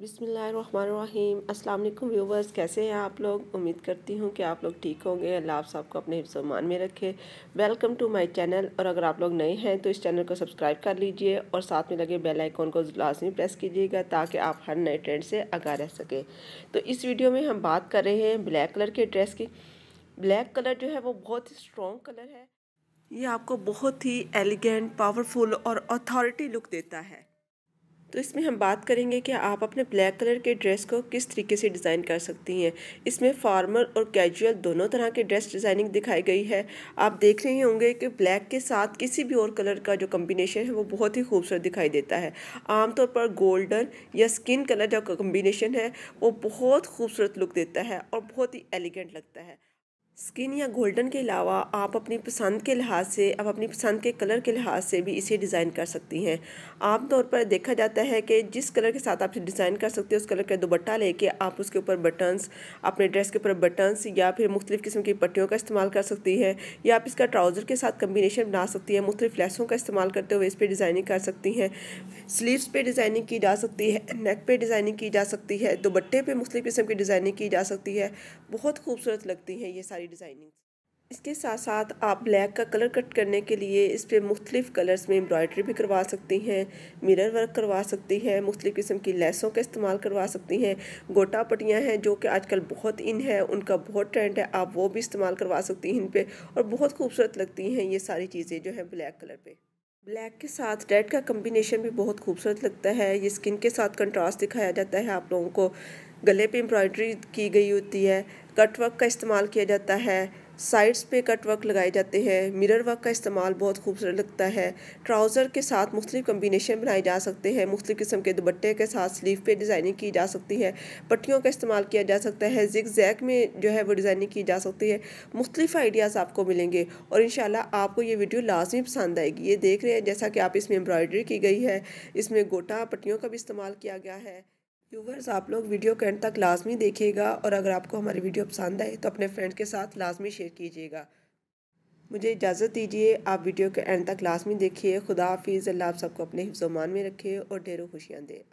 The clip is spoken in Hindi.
बिसमीम् अल्लाम व्यूवर्स कैसे हैं आप लोग उम्मीद करती हूँ कि आप लोग ठीक होंगे अल्लाह आप सबको अपने हिफ्समान में रखे वेलकम टू माय चैनल और अगर आप लोग नए हैं तो इस चैनल को सब्सक्राइब कर लीजिए और साथ में लगे बेल आइकॉन को लाजमी प्रेस कीजिएगा ताकि आप हर नए ट्रेंड से आगा रह सकें तो इस वीडियो में हम बात कर रहे हैं ब्लैक कलर के ड्रेस की ब्लैक कलर जो है वो बहुत ही स्ट्रॉन्ग कलर है ये आपको बहुत ही एलिगेंट पावरफुल और अथॉरिटी लुक देता है तो इसमें हम बात करेंगे कि आप अपने ब्लैक कलर के ड्रेस को किस तरीके से डिज़ाइन कर सकती हैं इसमें फॉर्मल और कैजुअल दोनों तरह के ड्रेस डिज़ाइनिंग दिखाई गई है आप देख रहे होंगे कि ब्लैक के साथ किसी भी और कलर का जो कम्बिनेशन है वो बहुत ही खूबसूरत दिखाई देता है आमतौर पर गोल्डन या स्किन कलर जो कम्बिनेशन है वो बहुत खूबसूरत लुक देता है और बहुत ही एलिगेंट लगता है स्किन या गोल्डन के अलावा आप अपनी पसंद के लिहाज से आप अपनी पसंद के कलर के लिहाज से भी इसे डिज़ाइन कर सकती हैं आमतौर पर देखा जाता है कि जिस कलर के साथ आप इसे डिज़ाइन कर सकते हैं उस कलर का दोपट्टा लेके आप उसके ऊपर बटन्स अपने ड्रेस के ऊपर बटन्स या फिर मुख्तलिफ़ किस्म की पट्टियों का इस्तेमाल कर सकती है या आप इसका ट्राउज़र के साथ कम्बीशन बना सकती है मुख्तलिफ लेसों का इस्तेमाल करते हुए इस पर डिज़ाइनिंग कर सकती हैं स्लीवस पर डिज़ाइनिंग की जा सकती है नेक पर डिज़ाइनिंग की जा सकती है दोपट्टे पर मुख्तु किस्म की डिज़ाइनिंग की जा सकती है बहुत खूबसूरत लगती है ये सारी सारी डिज़ाइनिंग इसके साथ साथ आप ब्लैक का कलर कट करने के लिए इस पर मुख्तलिफ़ कलर्स में एम्ब्रॉयडरी भी करवा सकती हैं मिरर वर्क करवा सकती हैं मुख्तलिफ़ किस्म की लेसों का इस्तेमाल करवा सकती हैं गोटा पट्टियाँ हैं जो कि आजकल बहुत इन है उनका बहुत ट्रेंड है आप वो भी इस्तेमाल करवा सकती हैं इन पर और बहुत खूबसूरत लगती हैं ये सारी चीज़ें जो हैं ब्लैक कलर पर ब्लैक के साथ रेड का कम्बिनेशन भी बहुत खूबसूरत लगता है ये स्किन के साथ कंट्रास्ट दिखाया जाता है आप लोगों को गले पे एम्ब्रॉयडरी की गई होती है कटवर्क का इस्तेमाल किया जाता है साइड्स पे कट वर्क लगाए जाते हैं मिरर वर्क का इस्तेमाल बहुत खूबसूरत लगता है ट्राउज़र के साथ मुख्तलिफ कम्बिनेशन बनाए जा सकते हैं मुख्तु किस्म के दुपट्टे के साथ स्लीव पे डिज़ाइनिंग की जा सकती है पट्टियों का इस्तेमाल किया जा सकता है जिक जैक में जो है वो डिज़ाइनिंग की जा सकती है मुख्तलिफ आइडियाज़ आपको मिलेंगे और इन आपको ये वीडियो लाजमी पसंद आएगी ये देख रहे हैं जैसा कि आप इसमें एम्ब्रॉयडरी की गई है इसमें गोटा पट्टियों का भी इस्तेमाल किया गया है व्यूवर्स आप लोग वीडियो के एंड तक लाजमी देखिएगा और अगर आपको हमारी वीडियो पसंद आए तो अपने फ्रेंड के साथ लाजमी शेयर कीजिएगा मुझे इजाज़त दीजिए आप वीडियो के एंड तक लाजमी देखिए खुदा हाफिज़ अल्लाह आप सबको अपने हिफ्जमान में रखे और ढेरों खुशियाँ दे